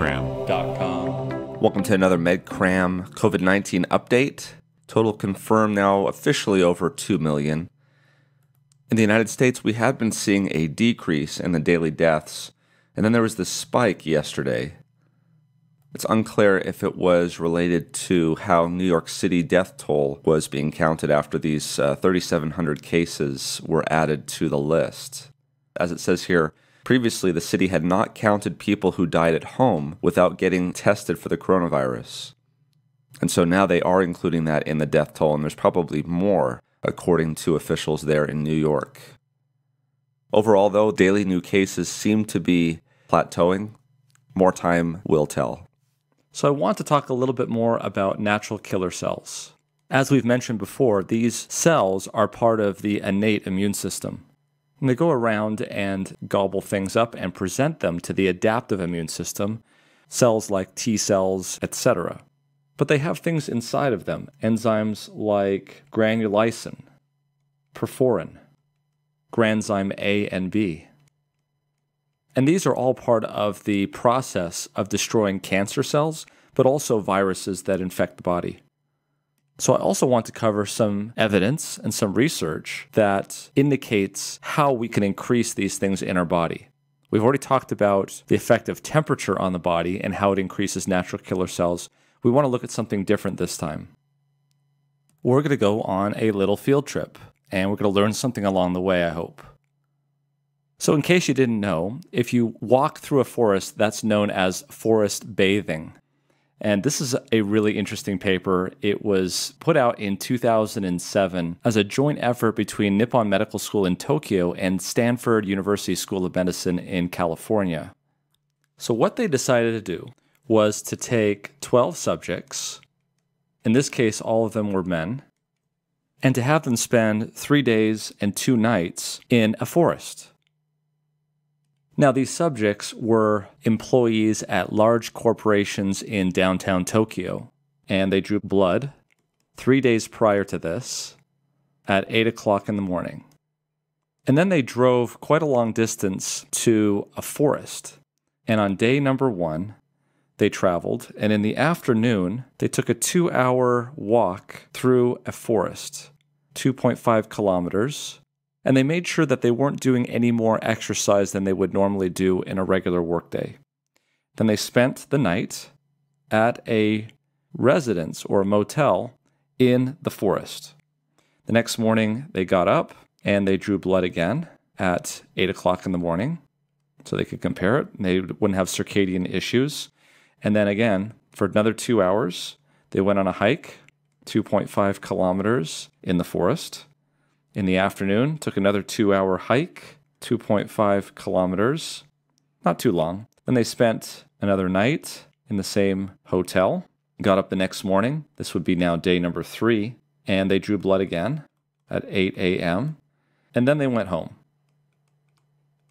medcram.com. Welcome to another MedCram COVID 19 update. Total confirmed now officially over 2 million. In the United States, we have been seeing a decrease in the daily deaths, and then there was this spike yesterday. It's unclear if it was related to how New York City death toll was being counted after these uh, 3,700 cases were added to the list. As it says here, Previously, the city had not counted people who died at home without getting tested for the coronavirus. And so now they are including that in the death toll, and there's probably more, according to officials there in New York. Overall, though, daily new cases seem to be plateauing. More time will tell. So, I want to talk a little bit more about natural killer cells. As we've mentioned before, these cells are part of the innate immune system. And they go around and gobble things up and present them to the adaptive immune system, cells like T cells, etc. But they have things inside of them, enzymes like granulysin, perforin, granzyme A and B. And these are all part of the process of destroying cancer cells, but also viruses that infect the body. So I also want to cover some evidence and some research that indicates how we can increase these things in our body. We've already talked about the effect of temperature on the body and how it increases natural killer cells. We want to look at something different this time. We're going to go on a little field trip, and we're going to learn something along the way, I hope. So, in case you didn't know, if you walk through a forest, that's known as forest bathing. And this is a really interesting paper. It was put out in 2007 as a joint effort between Nippon Medical School in Tokyo and Stanford University School of Medicine in California. So, what they decided to do was to take 12 subjects, in this case, all of them were men, and to have them spend three days and two nights in a forest. Now, these subjects were employees at large corporations in downtown Tokyo, and they drew blood three days prior to this at 8 o'clock in the morning. And then they drove quite a long distance to a forest. And on day number one, they traveled, and in the afternoon, they took a two hour walk through a forest, 2.5 kilometers, and they made sure that they weren't doing any more exercise than they would normally do in a regular workday. Then they spent the night at a residence or a motel in the forest. The next morning, they got up and they drew blood again at 8 o'clock in the morning so they could compare it. And they wouldn't have circadian issues. And then again, for another two hours, they went on a hike, 2.5 kilometers in the forest. In the afternoon, took another two hour hike, 2.5 kilometers, not too long. Then they spent another night in the same hotel, got up the next morning. This would be now day number three, and they drew blood again at 8 a.m., and then they went home.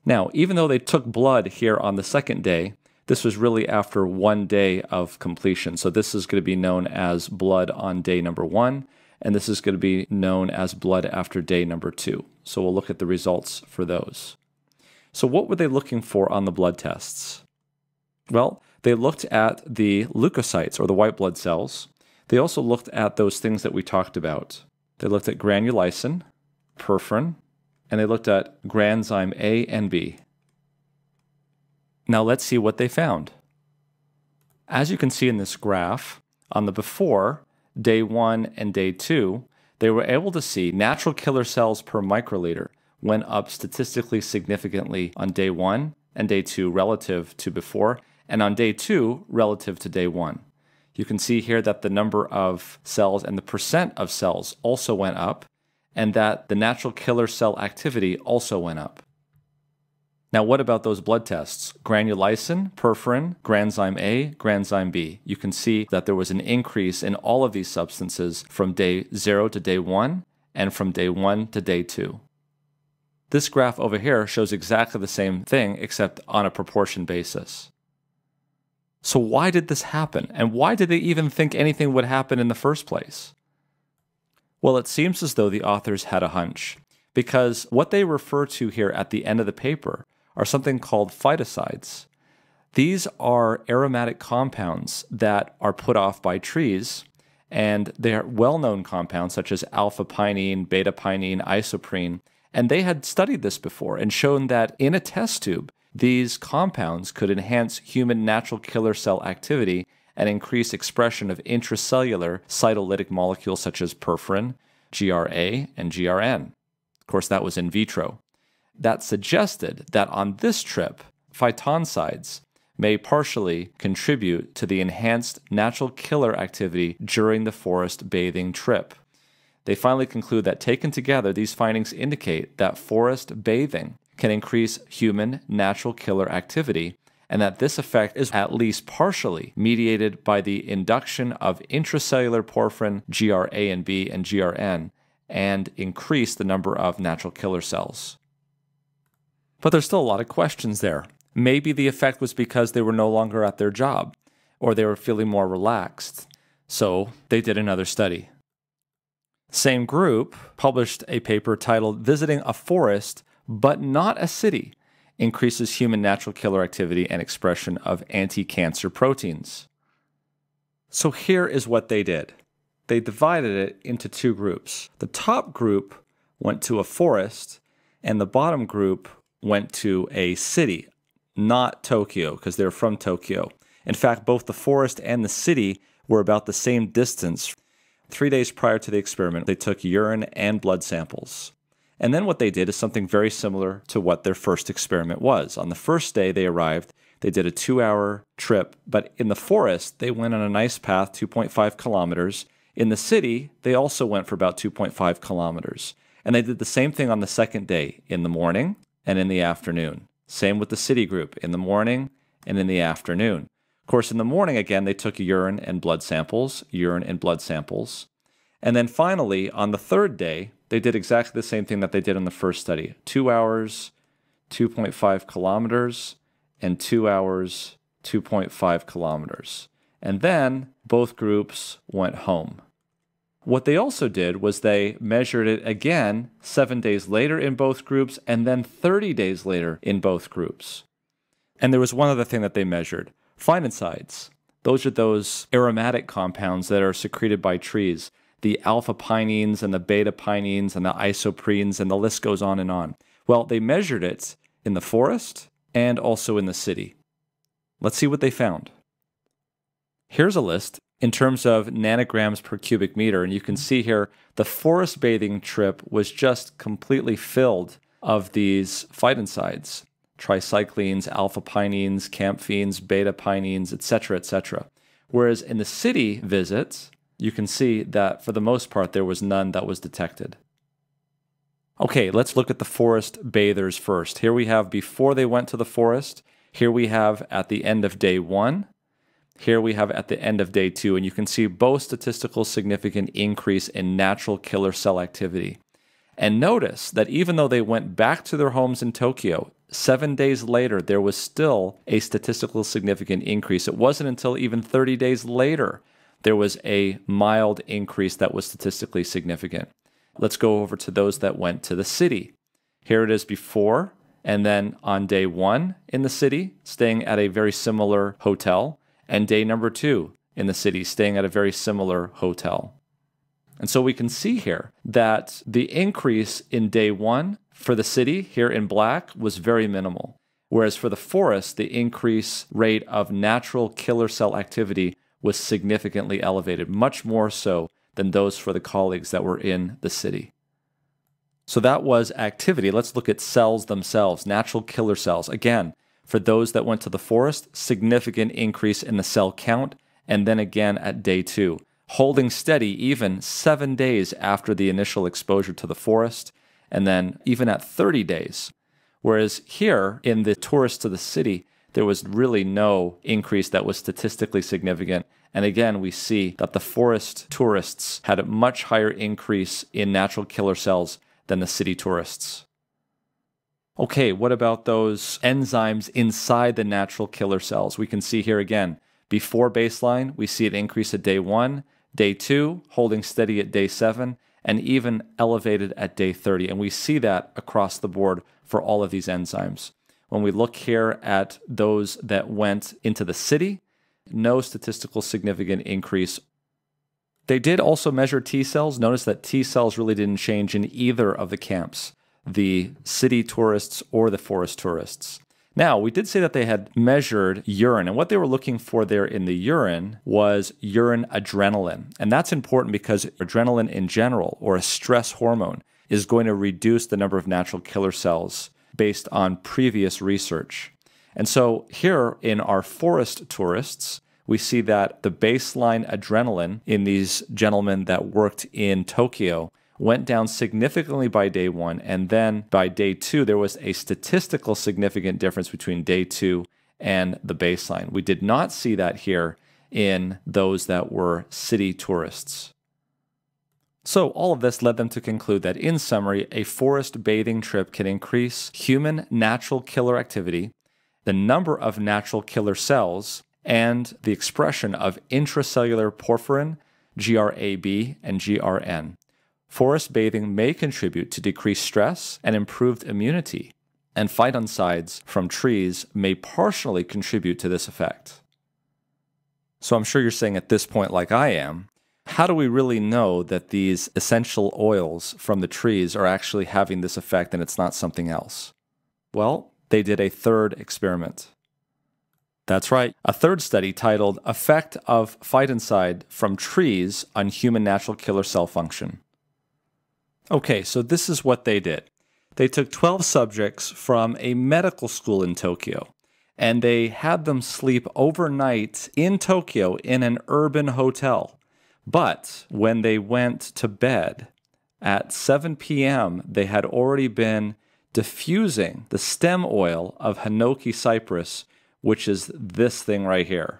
Now, even though they took blood here on the second day, this was really after one day of completion. So this is going to be known as blood on day number one and this is going to be known as blood after day number two. So we'll look at the results for those. So what were they looking for on the blood tests? Well, they looked at the leukocytes or the white blood cells. They also looked at those things that we talked about. They looked at granulysin, perforin, and they looked at granzyme A and B. Now let's see what they found. As you can see in this graph, on the before, day one, and day two, they were able to see natural killer cells per microliter went up statistically significantly on day one and day two relative to before, and on day two relative to day one. You can see here that the number of cells and the percent of cells also went up, and that the natural killer cell activity also went up. Now, what about those blood tests? Granulysin, perforin, granzyme A, granzyme B. You can see that there was an increase in all of these substances from day 0 to day 1 and from day 1 to day 2. This graph over here shows exactly the same thing except on a proportion basis. So why did this happen? And why did they even think anything would happen in the first place? Well, it seems as though the authors had a hunch, because what they refer to here at the end of the paper are something called phytocides. These are aromatic compounds that are put off by trees, and they are well known compounds such as alpha pinene, beta pinene, isoprene. And they had studied this before and shown that in a test tube, these compounds could enhance human natural killer cell activity and increase expression of intracellular cytolytic molecules such as perforin, GRA, and GRN. Of course, that was in vitro that suggested that on this trip, phytoncides may partially contribute to the enhanced natural killer activity during the forest bathing trip. They finally conclude that taken together, these findings indicate that forest bathing can increase human natural killer activity and that this effect is at least partially mediated by the induction of intracellular porphyrin GRA and B and GRN and increase the number of natural killer cells. But there's still a lot of questions there. Maybe the effect was because they were no longer at their job, or they were feeling more relaxed. So they did another study. Same group published a paper titled Visiting a Forest but Not a City Increases Human Natural Killer Activity and Expression of Anti Cancer Proteins. So here is what they did they divided it into two groups. The top group went to a forest, and the bottom group went to a city, not Tokyo, because they're from Tokyo. In fact, both the forest and the city were about the same distance. Three days prior to the experiment, they took urine and blood samples. And then what they did is something very similar to what their first experiment was. On the first day they arrived, they did a two hour trip, but in the forest, they went on a nice path, 2.5 kilometers. In the city, they also went for about 2.5 kilometers. And they did the same thing on the second day in the morning, and in the afternoon. Same with the Citigroup in the morning and in the afternoon. Of course, in the morning, again, they took urine and blood samples, urine and blood samples. And then finally, on the third day, they did exactly the same thing that they did in the first study two hours, 2.5 kilometers, and two hours, 2.5 kilometers. And then both groups went home. What they also did was they measured it again seven days later in both groups and then 30 days later in both groups. And there was one other thing that they measured finicides. Those are those aromatic compounds that are secreted by trees the alpha pinenes and the beta pinenes and the isoprenes, and the list goes on and on. Well, they measured it in the forest and also in the city. Let's see what they found. Here's a list in terms of nanograms per cubic meter. And you can see here the forest bathing trip was just completely filled of these phytoncides tricyclines, alpha pinenes, camphenes, beta pinenes, etc., etc. Whereas in the city visits, you can see that for the most part there was none that was detected. Okay, let's look at the forest bathers first. Here we have before they went to the forest. Here we have at the end of day one. Here we have at the end of day two, and you can see both statistical significant increase in natural killer cell activity. And notice that even though they went back to their homes in Tokyo, seven days later, there was still a statistical significant increase. It wasn't until even 30 days later there was a mild increase that was statistically significant. Let's go over to those that went to the city. Here it is before, and then on day one in the city, staying at a very similar hotel and day number two in the city, staying at a very similar hotel. And so we can see here that the increase in day one for the city here in black was very minimal. Whereas for the forest, the increase rate of natural killer cell activity was significantly elevated, much more so than those for the colleagues that were in the city. So that was activity. Let's look at cells themselves, natural killer cells. Again, for those that went to the forest, significant increase in the cell count, and then again at day two, holding steady even seven days after the initial exposure to the forest, and then even at 30 days. Whereas here, in the tourists to the city, there was really no increase that was statistically significant. And again, we see that the forest tourists had a much higher increase in natural killer cells than the city tourists. Okay, what about those enzymes inside the natural killer cells? We can see here again, before baseline, we see an increase at day one, day two, holding steady at day seven, and even elevated at day 30. And we see that across the board for all of these enzymes. When we look here at those that went into the city, no statistical significant increase. They did also measure T cells. Notice that T cells really didn't change in either of the camps the city tourists or the forest tourists. Now, we did say that they had measured urine, and what they were looking for there in the urine was urine adrenaline. And that's important because adrenaline in general, or a stress hormone, is going to reduce the number of natural killer cells based on previous research. And so here in our forest tourists, we see that the baseline adrenaline in these gentlemen that worked in Tokyo went down significantly by day one. And then by day two, there was a statistical significant difference between day two and the baseline. We did not see that here in those that were city tourists. So, all of this led them to conclude that, in summary, a forest bathing trip can increase human natural killer activity, the number of natural killer cells, and the expression of intracellular porphyrin, GRAB, and GRN. Forest bathing may contribute to decreased stress and improved immunity, and phytoncides from trees may partially contribute to this effect. So I'm sure you're saying at this point, like I am, how do we really know that these essential oils from the trees are actually having this effect and it's not something else? Well, they did a third experiment. That's right, a third study titled Effect of Phytoncide from Trees on Human Natural Killer Cell Function. Okay, so this is what they did. They took 12 subjects from a medical school in Tokyo and they had them sleep overnight in Tokyo in an urban hotel. But when they went to bed at 7 p.m., they had already been diffusing the stem oil of Hinoki cypress, which is this thing right here.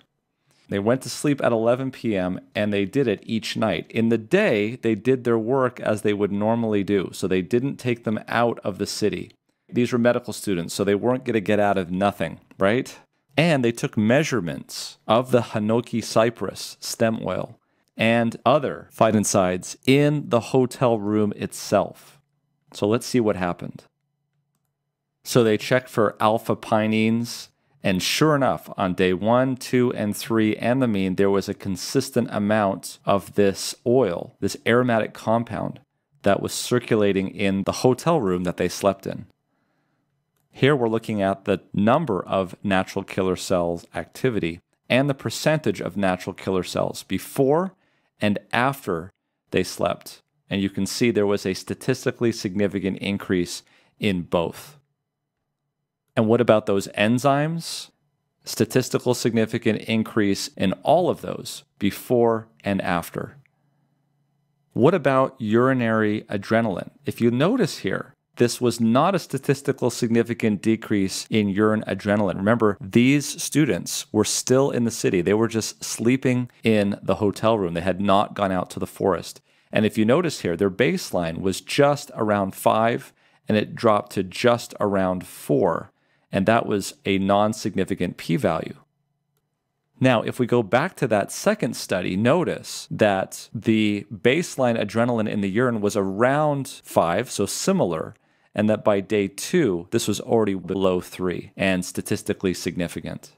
They went to sleep at 11 p.m. and they did it each night. In the day, they did their work as they would normally do, so they didn't take them out of the city. These were medical students, so they weren't going to get out of nothing, right? And they took measurements of the Hinoki cypress stem oil and other phytoncides in the hotel room itself. So let's see what happened. So they checked for alpha pinenes. And sure enough, on day one, two, and three, and the mean, there was a consistent amount of this oil, this aromatic compound that was circulating in the hotel room that they slept in. Here we're looking at the number of natural killer cells activity and the percentage of natural killer cells before and after they slept. And you can see there was a statistically significant increase in both. And what about those enzymes? Statistical significant increase in all of those before and after. What about urinary adrenaline? If you notice here, this was not a statistical significant decrease in urine adrenaline. Remember, these students were still in the city. They were just sleeping in the hotel room. They had not gone out to the forest. And if you notice here, their baseline was just around five and it dropped to just around four and that was a non significant p value. Now, if we go back to that second study, notice that the baseline adrenaline in the urine was around five, so similar, and that by day two, this was already below three and statistically significant.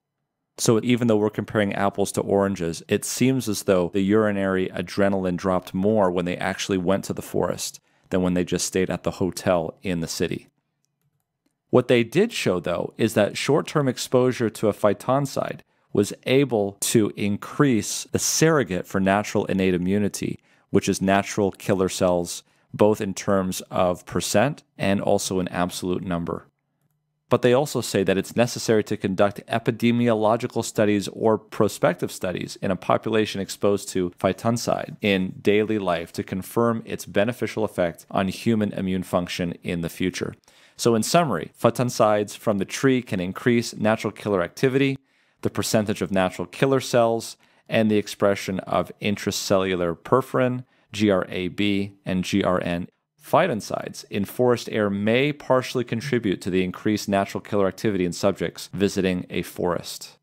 So, even though we're comparing apples to oranges, it seems as though the urinary adrenaline dropped more when they actually went to the forest than when they just stayed at the hotel in the city. What they did show, though, is that short term exposure to a phytoncide was able to increase the surrogate for natural innate immunity, which is natural killer cells, both in terms of percent and also in absolute number. But they also say that it's necessary to conduct epidemiological studies or prospective studies in a population exposed to phytoncide in daily life to confirm its beneficial effect on human immune function in the future. So, in summary, phytoncides from the tree can increase natural killer activity, the percentage of natural killer cells, and the expression of intracellular perforin, GRAB, and GRN. Phytoncides in forest air may partially contribute to the increased natural killer activity in subjects visiting a forest.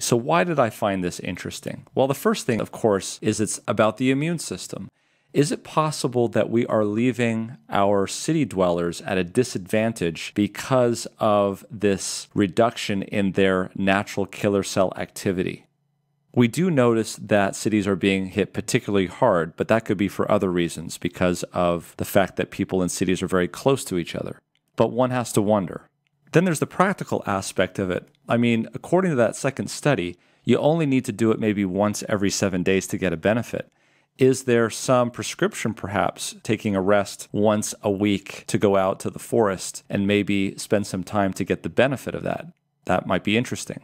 So, why did I find this interesting? Well, the first thing, of course, is it's about the immune system. Is it possible that we are leaving our city dwellers at a disadvantage because of this reduction in their natural killer cell activity? We do notice that cities are being hit particularly hard, but that could be for other reasons because of the fact that people in cities are very close to each other. But one has to wonder. Then there's the practical aspect of it. I mean, according to that second study, you only need to do it maybe once every seven days to get a benefit. Is there some prescription, perhaps, taking a rest once a week to go out to the forest and maybe spend some time to get the benefit of that? That might be interesting.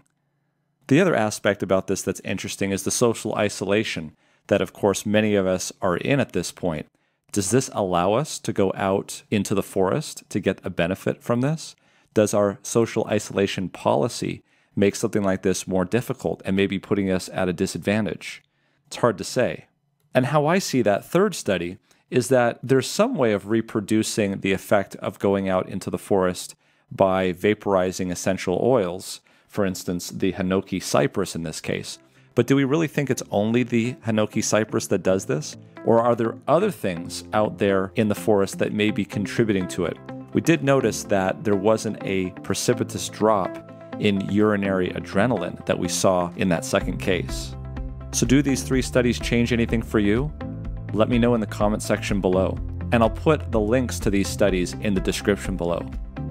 The other aspect about this that's interesting is the social isolation that, of course, many of us are in at this point. Does this allow us to go out into the forest to get a benefit from this? Does our social isolation policy make something like this more difficult and maybe putting us at a disadvantage? It's hard to say. And how I see that third study is that there's some way of reproducing the effect of going out into the forest by vaporizing essential oils, for instance, the Hinoki cypress in this case. But do we really think it's only the Hinoki cypress that does this? Or are there other things out there in the forest that may be contributing to it? We did notice that there wasn't a precipitous drop in urinary adrenaline that we saw in that second case. So, do these three studies change anything for you? Let me know in the comment section below, and I'll put the links to these studies in the description below.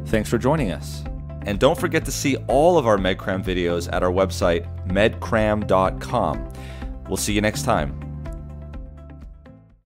Thanks for joining us. And don't forget to see all of our MedCram videos at our website, medcram.com. We'll see you next time.